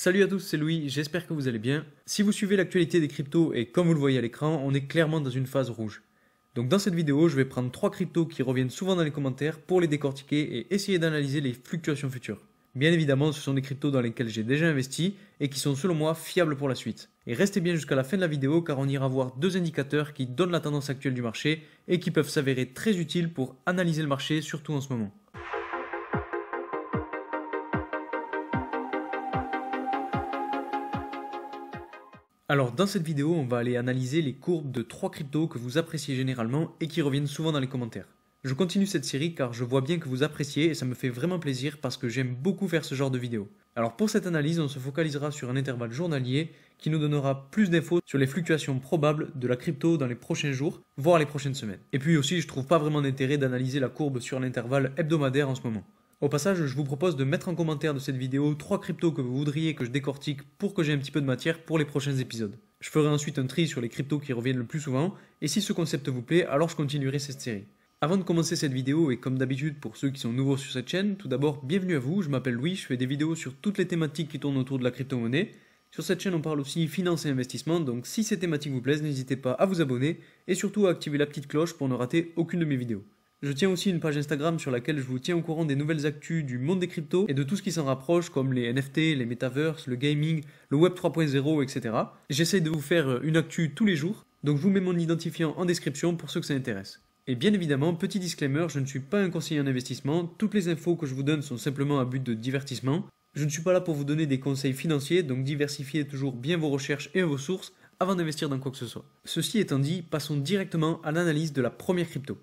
Salut à tous, c'est Louis, j'espère que vous allez bien. Si vous suivez l'actualité des cryptos et comme vous le voyez à l'écran, on est clairement dans une phase rouge. Donc dans cette vidéo, je vais prendre trois cryptos qui reviennent souvent dans les commentaires pour les décortiquer et essayer d'analyser les fluctuations futures. Bien évidemment, ce sont des cryptos dans lesquels j'ai déjà investi et qui sont selon moi fiables pour la suite. Et restez bien jusqu'à la fin de la vidéo car on ira voir deux indicateurs qui donnent la tendance actuelle du marché et qui peuvent s'avérer très utiles pour analyser le marché, surtout en ce moment. Alors dans cette vidéo, on va aller analyser les courbes de trois cryptos que vous appréciez généralement et qui reviennent souvent dans les commentaires. Je continue cette série car je vois bien que vous appréciez et ça me fait vraiment plaisir parce que j'aime beaucoup faire ce genre de vidéo. Alors pour cette analyse, on se focalisera sur un intervalle journalier qui nous donnera plus d'infos sur les fluctuations probables de la crypto dans les prochains jours, voire les prochaines semaines. Et puis aussi, je trouve pas vraiment d'intérêt d'analyser la courbe sur un intervalle hebdomadaire en ce moment. Au passage, je vous propose de mettre en commentaire de cette vidéo 3 cryptos que vous voudriez que je décortique pour que j'ai un petit peu de matière pour les prochains épisodes. Je ferai ensuite un tri sur les cryptos qui reviennent le plus souvent, et si ce concept vous plaît, alors je continuerai cette série. Avant de commencer cette vidéo, et comme d'habitude pour ceux qui sont nouveaux sur cette chaîne, tout d'abord bienvenue à vous, je m'appelle Louis, je fais des vidéos sur toutes les thématiques qui tournent autour de la crypto-monnaie. Sur cette chaîne on parle aussi finance et investissement, donc si ces thématiques vous plaisent, n'hésitez pas à vous abonner et surtout à activer la petite cloche pour ne rater aucune de mes vidéos. Je tiens aussi une page Instagram sur laquelle je vous tiens au courant des nouvelles actus du monde des cryptos et de tout ce qui s'en rapproche comme les NFT, les metaverses, le gaming, le web 3.0, etc. J'essaie de vous faire euh, une actu tous les jours, donc je vous mets mon identifiant en description pour ceux que ça intéresse. Et bien évidemment, petit disclaimer, je ne suis pas un conseiller en investissement, toutes les infos que je vous donne sont simplement à but de divertissement. Je ne suis pas là pour vous donner des conseils financiers, donc diversifiez toujours bien vos recherches et vos sources avant d'investir dans quoi que ce soit. Ceci étant dit, passons directement à l'analyse de la première crypto.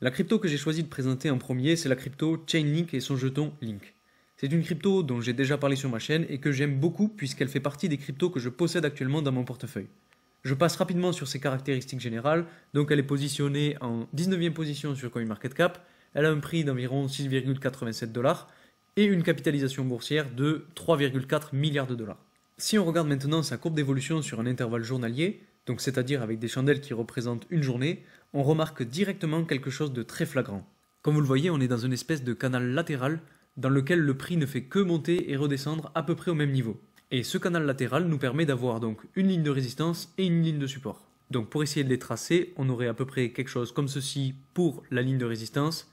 La crypto que j'ai choisi de présenter en premier, c'est la crypto Chainlink et son jeton Link. C'est une crypto dont j'ai déjà parlé sur ma chaîne et que j'aime beaucoup puisqu'elle fait partie des cryptos que je possède actuellement dans mon portefeuille. Je passe rapidement sur ses caractéristiques générales, donc elle est positionnée en 19e position sur CoinMarketCap, elle a un prix d'environ 6,87 dollars et une capitalisation boursière de 3,4 milliards de dollars. Si on regarde maintenant sa courbe d'évolution sur un intervalle journalier, donc c'est-à-dire avec des chandelles qui représentent une journée, on remarque directement quelque chose de très flagrant. Comme vous le voyez, on est dans une espèce de canal latéral dans lequel le prix ne fait que monter et redescendre à peu près au même niveau. Et ce canal latéral nous permet d'avoir donc une ligne de résistance et une ligne de support. Donc pour essayer de les tracer, on aurait à peu près quelque chose comme ceci pour la ligne de résistance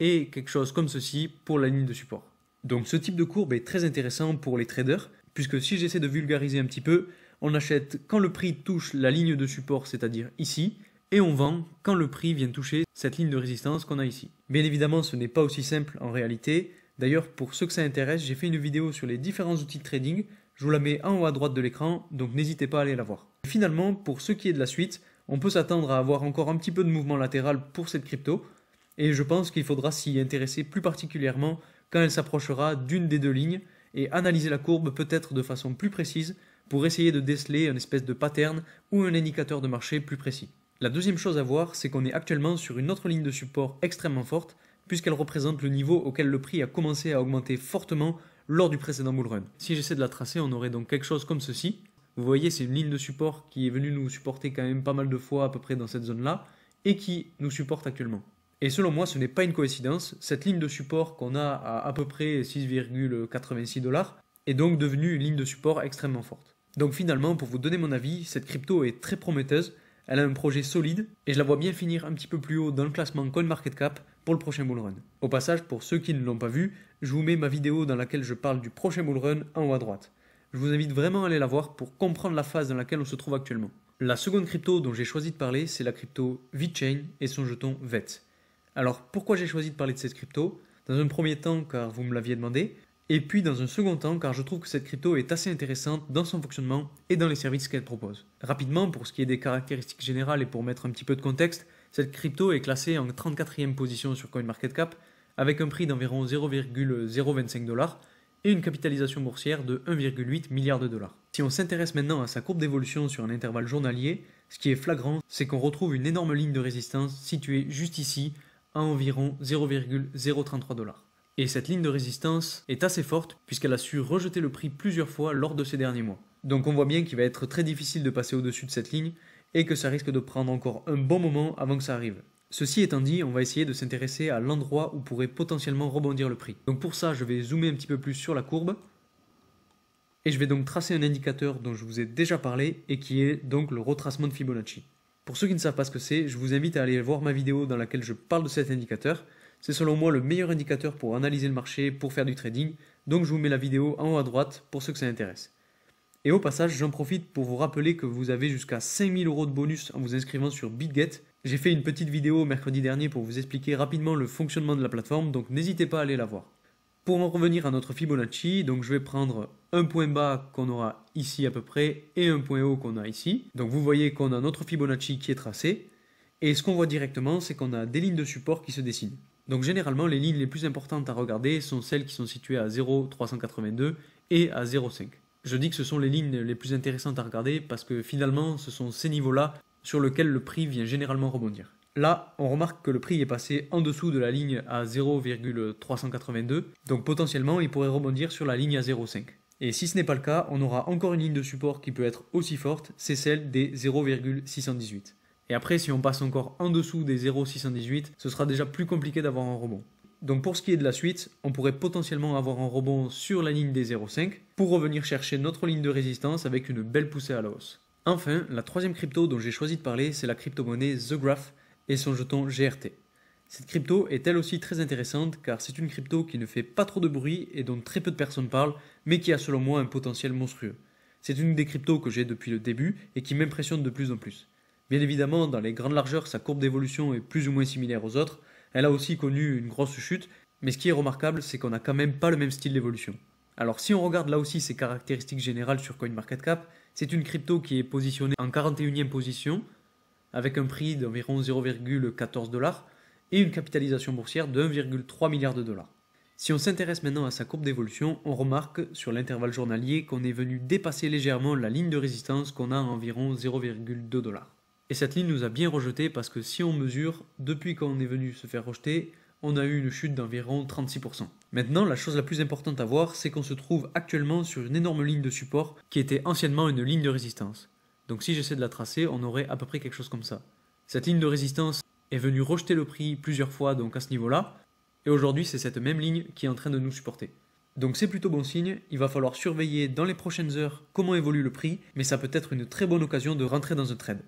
et quelque chose comme ceci pour la ligne de support. Donc ce type de courbe est très intéressant pour les traders, puisque si j'essaie de vulgariser un petit peu, on achète quand le prix touche la ligne de support, c'est-à-dire ici, et on vend quand le prix vient toucher cette ligne de résistance qu'on a ici. Bien évidemment, ce n'est pas aussi simple en réalité. D'ailleurs, pour ceux que ça intéresse, j'ai fait une vidéo sur les différents outils de trading. Je vous la mets en haut à droite de l'écran, donc n'hésitez pas à aller la voir. Finalement, pour ce qui est de la suite, on peut s'attendre à avoir encore un petit peu de mouvement latéral pour cette crypto, et je pense qu'il faudra s'y intéresser plus particulièrement quand elle s'approchera d'une des deux lignes, et analyser la courbe peut-être de façon plus précise pour essayer de déceler un espèce de pattern ou un indicateur de marché plus précis. La deuxième chose à voir, c'est qu'on est actuellement sur une autre ligne de support extrêmement forte, puisqu'elle représente le niveau auquel le prix a commencé à augmenter fortement lors du précédent bull run. Si j'essaie de la tracer, on aurait donc quelque chose comme ceci. Vous voyez, c'est une ligne de support qui est venue nous supporter quand même pas mal de fois à peu près dans cette zone-là, et qui nous supporte actuellement. Et selon moi, ce n'est pas une coïncidence, cette ligne de support qu'on a à à peu près 6,86 dollars est donc devenue une ligne de support extrêmement forte. Donc finalement, pour vous donner mon avis, cette crypto est très prometteuse, elle a un projet solide et je la vois bien finir un petit peu plus haut dans le classement CoinMarketCap pour le prochain bull run. Au passage, pour ceux qui ne l'ont pas vu, je vous mets ma vidéo dans laquelle je parle du prochain bull run en haut à droite. Je vous invite vraiment à aller la voir pour comprendre la phase dans laquelle on se trouve actuellement. La seconde crypto dont j'ai choisi de parler, c'est la crypto VeChain et son jeton VET. Alors pourquoi j'ai choisi de parler de cette crypto Dans un premier temps, car vous me l'aviez demandé, et puis dans un second temps, car je trouve que cette crypto est assez intéressante dans son fonctionnement et dans les services qu'elle propose. Rapidement, pour ce qui est des caractéristiques générales et pour mettre un petit peu de contexte, cette crypto est classée en 34e position sur CoinMarketCap avec un prix d'environ 0,025 dollars et une capitalisation boursière de 1,8 milliard de dollars. Si on s'intéresse maintenant à sa courbe d'évolution sur un intervalle journalier, ce qui est flagrant, c'est qu'on retrouve une énorme ligne de résistance située juste ici à environ 0,033 dollars. Et cette ligne de résistance est assez forte puisqu'elle a su rejeter le prix plusieurs fois lors de ces derniers mois. Donc on voit bien qu'il va être très difficile de passer au-dessus de cette ligne et que ça risque de prendre encore un bon moment avant que ça arrive. Ceci étant dit, on va essayer de s'intéresser à l'endroit où pourrait potentiellement rebondir le prix. Donc pour ça, je vais zoomer un petit peu plus sur la courbe. Et je vais donc tracer un indicateur dont je vous ai déjà parlé et qui est donc le retracement de Fibonacci. Pour ceux qui ne savent pas ce que c'est, je vous invite à aller voir ma vidéo dans laquelle je parle de cet indicateur c'est selon moi le meilleur indicateur pour analyser le marché, pour faire du trading, donc je vous mets la vidéo en haut à droite pour ceux que ça intéresse. Et au passage, j'en profite pour vous rappeler que vous avez jusqu'à 5000 euros de bonus en vous inscrivant sur BitGet. J'ai fait une petite vidéo mercredi dernier pour vous expliquer rapidement le fonctionnement de la plateforme, donc n'hésitez pas à aller la voir. Pour en revenir à notre Fibonacci, donc je vais prendre un point bas qu'on aura ici à peu près et un point haut qu'on a ici. Donc vous voyez qu'on a notre Fibonacci qui est tracé. Et ce qu'on voit directement, c'est qu'on a des lignes de support qui se dessinent. Donc généralement, les lignes les plus importantes à regarder sont celles qui sont situées à 0,382 et à 0,5. Je dis que ce sont les lignes les plus intéressantes à regarder parce que finalement, ce sont ces niveaux-là sur lesquels le prix vient généralement rebondir. Là, on remarque que le prix est passé en dessous de la ligne à 0,382, donc potentiellement il pourrait rebondir sur la ligne à 0,5. Et si ce n'est pas le cas, on aura encore une ligne de support qui peut être aussi forte, c'est celle des 0,618. Et après, si on passe encore en dessous des 0,618, ce sera déjà plus compliqué d'avoir un rebond. Donc pour ce qui est de la suite, on pourrait potentiellement avoir un rebond sur la ligne des 0,5 pour revenir chercher notre ligne de résistance avec une belle poussée à la hausse. Enfin, la troisième crypto dont j'ai choisi de parler, c'est la crypto-monnaie The Graph et son jeton GRT. Cette crypto est elle aussi très intéressante car c'est une crypto qui ne fait pas trop de bruit et dont très peu de personnes parlent, mais qui a selon moi un potentiel monstrueux. C'est une des cryptos que j'ai depuis le début et qui m'impressionne de plus en plus. Bien évidemment, dans les grandes largeurs, sa courbe d'évolution est plus ou moins similaire aux autres. Elle a aussi connu une grosse chute, mais ce qui est remarquable, c'est qu'on n'a quand même pas le même style d'évolution. Alors si on regarde là aussi ses caractéristiques générales sur CoinMarketCap, c'est une crypto qui est positionnée en 41e position, avec un prix d'environ 0,14 dollars et une capitalisation boursière de 1,3 milliard de dollars. Si on s'intéresse maintenant à sa courbe d'évolution, on remarque sur l'intervalle journalier qu'on est venu dépasser légèrement la ligne de résistance qu'on a à environ 0,2 dollars. Et cette ligne nous a bien rejeté parce que si on mesure, depuis quand on est venu se faire rejeter, on a eu une chute d'environ 36%. Maintenant, la chose la plus importante à voir, c'est qu'on se trouve actuellement sur une énorme ligne de support qui était anciennement une ligne de résistance. Donc si j'essaie de la tracer, on aurait à peu près quelque chose comme ça. Cette ligne de résistance est venue rejeter le prix plusieurs fois donc à ce niveau-là, et aujourd'hui c'est cette même ligne qui est en train de nous supporter. Donc c'est plutôt bon signe, il va falloir surveiller dans les prochaines heures comment évolue le prix, mais ça peut être une très bonne occasion de rentrer dans un trade.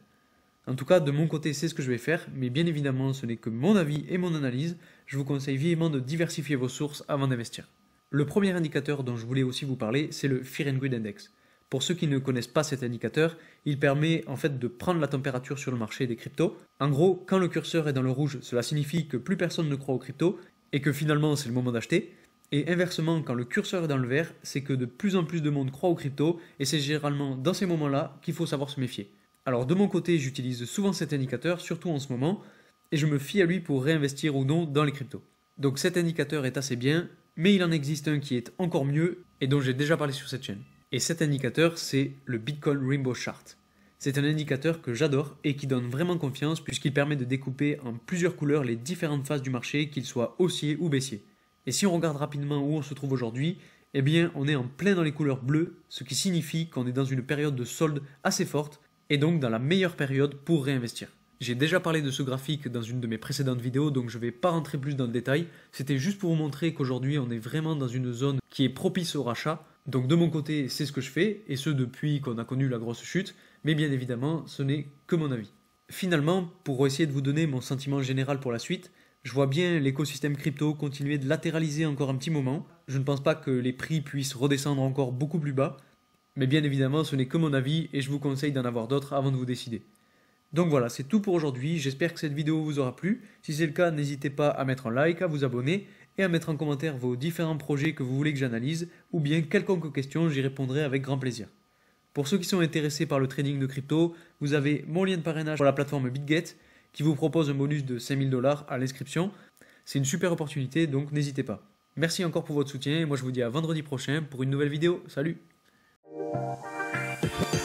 En tout cas, de mon côté, c'est ce que je vais faire, mais bien évidemment, ce n'est que mon avis et mon analyse. Je vous conseille vivement de diversifier vos sources avant d'investir. Le premier indicateur dont je voulais aussi vous parler, c'est le Fear and Greed Index. Pour ceux qui ne connaissent pas cet indicateur, il permet en fait de prendre la température sur le marché des cryptos. En gros, quand le curseur est dans le rouge, cela signifie que plus personne ne croit aux cryptos et que finalement c'est le moment d'acheter. Et inversement, quand le curseur est dans le vert, c'est que de plus en plus de monde croit aux cryptos et c'est généralement dans ces moments-là qu'il faut savoir se méfier. Alors de mon côté, j'utilise souvent cet indicateur, surtout en ce moment, et je me fie à lui pour réinvestir ou non dans les cryptos. Donc cet indicateur est assez bien, mais il en existe un qui est encore mieux et dont j'ai déjà parlé sur cette chaîne. Et cet indicateur, c'est le Bitcoin Rainbow Chart. C'est un indicateur que j'adore et qui donne vraiment confiance puisqu'il permet de découper en plusieurs couleurs les différentes phases du marché, qu'ils soient haussiers ou baissiers. Et si on regarde rapidement où on se trouve aujourd'hui, eh bien on est en plein dans les couleurs bleues, ce qui signifie qu'on est dans une période de solde assez forte et donc dans la meilleure période pour réinvestir. J'ai déjà parlé de ce graphique dans une de mes précédentes vidéos, donc je ne vais pas rentrer plus dans le détail. C'était juste pour vous montrer qu'aujourd'hui, on est vraiment dans une zone qui est propice au rachat. Donc de mon côté, c'est ce que je fais, et ce depuis qu'on a connu la grosse chute, mais bien évidemment, ce n'est que mon avis. Finalement, pour essayer de vous donner mon sentiment général pour la suite, je vois bien l'écosystème crypto continuer de latéraliser encore un petit moment. Je ne pense pas que les prix puissent redescendre encore beaucoup plus bas, mais bien évidemment, ce n'est que mon avis et je vous conseille d'en avoir d'autres avant de vous décider. Donc voilà, c'est tout pour aujourd'hui. J'espère que cette vidéo vous aura plu. Si c'est le cas, n'hésitez pas à mettre un like, à vous abonner et à mettre en commentaire vos différents projets que vous voulez que j'analyse ou bien quelconque question, j'y répondrai avec grand plaisir. Pour ceux qui sont intéressés par le trading de crypto, vous avez mon lien de parrainage pour la plateforme BitGet qui vous propose un bonus de 5000 dollars à l'inscription. C'est une super opportunité, donc n'hésitez pas. Merci encore pour votre soutien et moi je vous dis à vendredi prochain pour une nouvelle vidéo. Salut Thank you.